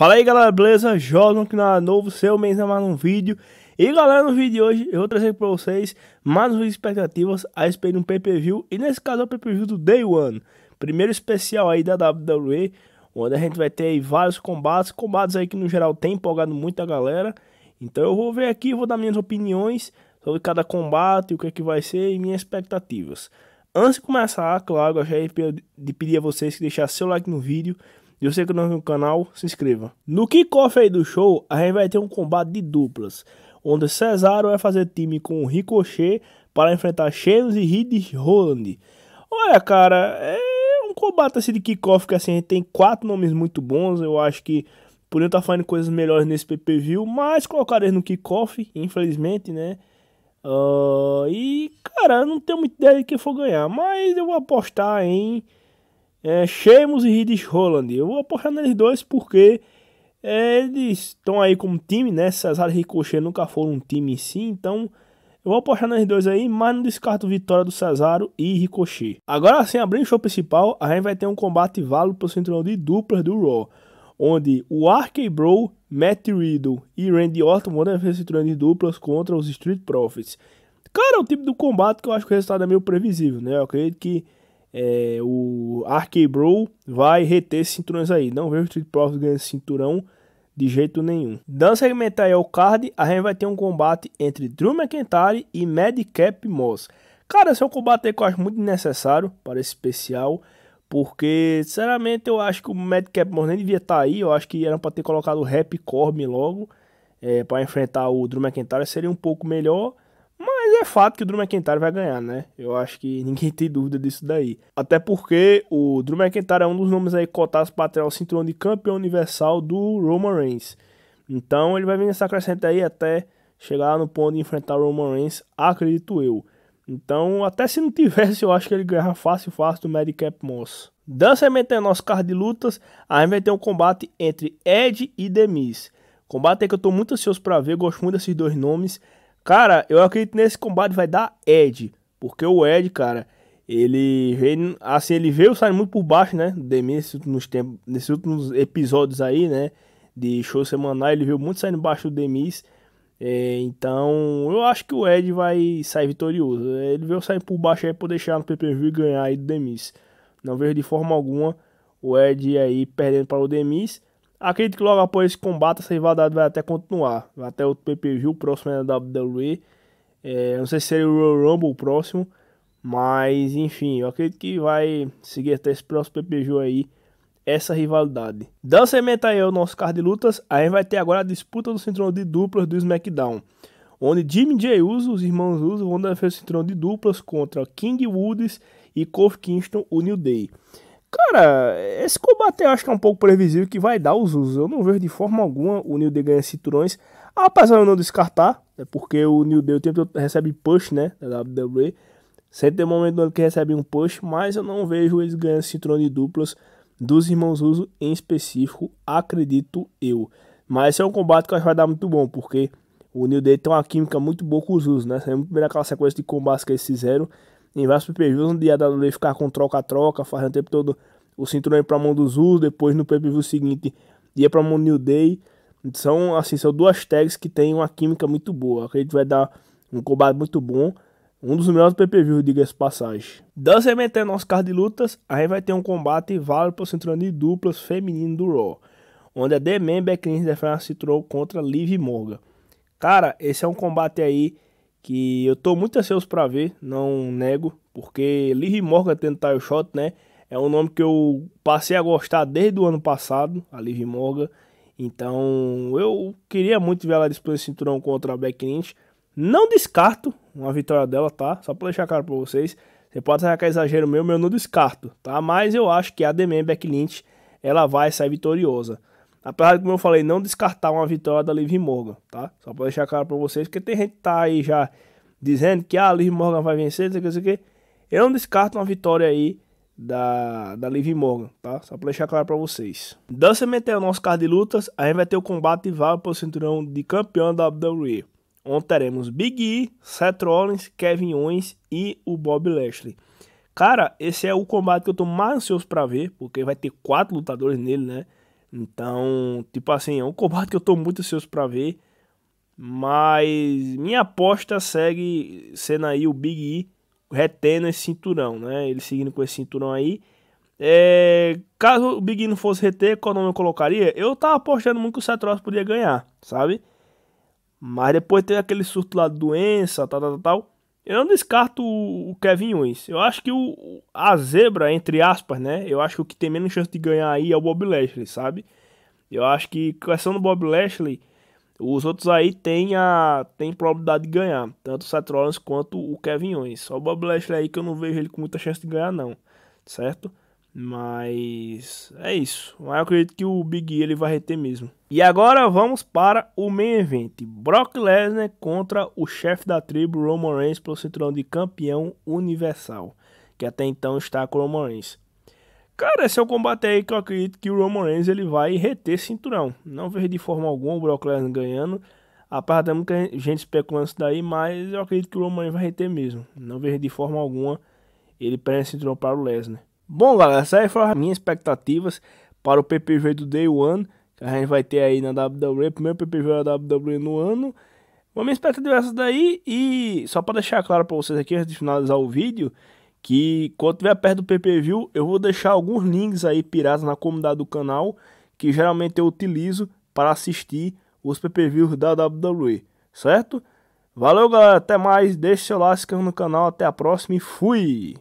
Fala aí galera, beleza? Jordan aqui na é novo, seu mês a é mais um vídeo E galera, no vídeo de hoje eu vou trazer para vocês mais umas expectativas a respeito de um pay-per-view E nesse caso é o pay-per-view do Day One Primeiro especial aí da WWE Onde a gente vai ter aí vários combates, combates aí que no geral tem empolgado muita galera Então eu vou ver aqui, vou dar minhas opiniões sobre cada combate, o que é que vai ser e minhas expectativas Antes de começar, claro, eu já de pedir a vocês que deixassem seu like no vídeo e você que não viu o canal, se inscreva. No kickoff aí do show, a gente vai ter um combate de duplas, onde Cesaro vai fazer time com Ricochet para enfrentar Sheamus e Ridge Holland. Olha, cara, é um combate assim de kickoff que assim, a gente tem quatro nomes muito bons, eu acho que podiam estar tá fazendo coisas melhores nesse PPV, mas colocar eles no kickoff, infelizmente, né? Uh, e, cara, não tenho muita ideia de quem for ganhar, mas eu vou apostar em é, Sheamus e Riddish Holland. Eu vou apostar neles dois porque é, eles estão aí como time, né? Cesaro e Ricochet nunca foram um time em si, então eu vou apostar neles dois aí, mas não descarto vitória do Cesaro e Ricochet. Agora sim, abrindo o show principal, a gente vai ter um combate válido o cinturão de duplas do Raw, onde o RK-Bro, Matt Riddle e Randy Orton vão defender o cinturão de duplas contra os Street Profits. Cara, é o tipo do combate que eu acho que o resultado é meio previsível, né? Eu acredito que é, o Arcade vai reter cinturões aí. Não vejo o Street Profits ganhando cinturão de jeito nenhum. Dando segmento aí ao card, a gente vai ter um combate entre Drew McIntyre e Madcap Moss. Cara, esse é um combate aí que eu acho muito necessário para esse especial. Porque, sinceramente, eu acho que o Madcap Moss nem devia estar tá aí. Eu acho que era para ter colocado o Rap Corby logo. É, para enfrentar o Drew McIntyre seria um pouco melhor é fato que o Drew McIntyre vai ganhar, né? Eu acho que ninguém tem dúvida disso daí. Até porque o Drew McIntyre é um dos nomes aí cotados para ter o cinturão de campeão universal do Roman Reigns. Então ele vai vir nessa crescente aí até chegar no ponto de enfrentar o Roman Reigns, acredito eu. Então, até se não tivesse, eu acho que ele ganharia fácil, fácil do Madcap Moss. Dan Cemento é nosso card de lutas. Aí vai ter um combate entre Ed e Demis. Combate que eu estou muito ansioso para ver, gosto muito desses dois nomes. Cara, eu acredito nesse combate vai dar Ed. Porque o Ed, cara, ele veio, assim, ele veio saindo muito por baixo, né? Demis nesses últimos tempos, nesses últimos episódios aí, né? De show semanal, ele veio muito saindo baixo do Demis. É, então, eu acho que o Ed vai sair vitorioso. Ele veio sair por baixo aí pra deixar no PPV ganhar aí do Demis. Não vejo de forma alguma o Ed aí perdendo para o Demis. Acredito que logo após esse combate, essa rivalidade vai até continuar. Vai até outro PPV, o próximo é a WWE. É, não sei se seria o Royal Rumble o próximo. Mas, enfim, eu acredito que vai seguir até esse próximo PPV aí. Essa rivalidade. Dando segmento aí ao nosso card de lutas, a gente vai ter agora a disputa do cinturão de duplas do SmackDown. Onde Jimmy J. Uso, os irmãos Uso, vão defender o cinturão de duplas contra King Woods e Kofi Kingston, o New Day. Cara, esse combate eu acho que é um pouco previsível que vai dar os usos. Eu não vejo de forma alguma o New Day ganhar cinturões. Apesar de eu não descartar, é porque o New Day o tempo todo recebe push, né? Da WWE. Sempre tem um momento do ano que recebe um push, mas eu não vejo eles ganhando cinturão de duplas dos irmãos Uso em específico, acredito eu. Mas esse é um combate que eu acho que vai dar muito bom, porque o New Day tem uma química muito boa com os Usos, né? Sempre é primeiro aquela sequência de combates que eles fizeram em vários PPVs, onde dia dar ele ficar com troca-troca, fazendo o tempo todo o cinturão ir pra mão dos Usos, depois no PPV seguinte ia pra mão New Day. São, assim, são duas tags que tem uma química muito boa. Acredito que vai dar um combate muito bom. Um dos melhores PPV, diga-se passagem. dando cementeiro nosso card de lutas, aí vai ter um combate válido para o cinturão de duplas feminino do Raw. Onde a The Man Backlund defende a cinturão contra Liv Morgan. Cara, esse é um combate aí que eu tô muito ansioso para ver, não nego, porque Lee Morgan tendo tile shot, né? É um nome que eu passei a gostar desde o ano passado, a Liv Morgan. Então, eu queria muito ver ela disputando o cinturão contra a Beck Lynch. Não descarto uma vitória dela, tá? Só para deixar claro para vocês. Você pode achar que é exagero meu, meu não descarto, tá? Mas eu acho que a Demian Becky Lynch, ela vai sair vitoriosa. Apesar de, como eu falei, não descartar uma vitória da Liv Morgan, tá? Só pra deixar claro pra vocês, porque tem gente que tá aí já dizendo que ah, a Liv Morgan vai vencer, não sei o que, Eu não descarto uma vitória aí da, da Liv Morgan, tá? Só pra deixar claro pra vocês. Dança meteu o nosso card de lutas, aí vai ter o combate válido vale pro cinturão de campeão da WWE. Onde teremos Big E, Seth Rollins, Kevin Owens e o Bob Lashley. Cara, esse é o combate que eu tô mais ansioso pra ver, porque vai ter quatro lutadores nele, né? Então, tipo assim, é um combate que eu tô muito ansioso para ver. Mas minha aposta segue sendo aí o Big E retendo esse cinturão, né? Ele seguindo com esse cinturão aí. É, caso o Big E não fosse reter, qual nome eu colocaria? Eu tava apostando muito que o Seth Rollins podia ganhar, sabe? Mas depois teve aquele surto lá de doença, tal, tal, tal. tal eu não descarto o Kevin Owens. Eu acho que o, a zebra, entre aspas, né? Eu acho que o que tem menos chance de ganhar aí é o Bob Lashley, sabe? Eu acho que questão do Bob Lashley, os outros aí têm a tem probabilidade de ganhar, tanto o Seth Rollins quanto o Kevin Owens. Só o Bob Lashley aí que eu não vejo ele com muita chance de ganhar não, certo? Mas é isso. Mas eu acredito que o Big E ele vai reter mesmo. E agora vamos para o main event. Brock Lesnar contra o chefe da tribo Roman Reigns pelo cinturão de campeão universal. Que até então está com o Roman Reigns. Cara, esse é o combate aí que eu acredito que o Roman Reigns ele vai reter cinturão. Não vejo de forma alguma o Brock Lesnar ganhando. Apesar de muita gente especulando isso daí, mas eu acredito que o Roman Reigns vai reter mesmo. Não vejo de forma alguma ele perde o cinturão para o Lesnar. Bom, galera, essa aí foram as minhas expectativas para o PPV do Day One, que a gente vai ter aí na WWE, primeiro PPV da WWE no ano. Uma minha expectativa é essa daí, e só para deixar claro para vocês aqui, antes de finalizar o vídeo, que quando tiver perto do PPV, eu vou deixar alguns links aí pirados na comunidade do canal, que geralmente eu utilizo para assistir os PPVs da WWE, certo? Valeu, galera, até mais, deixe seu like, se no canal, até a próxima e fui!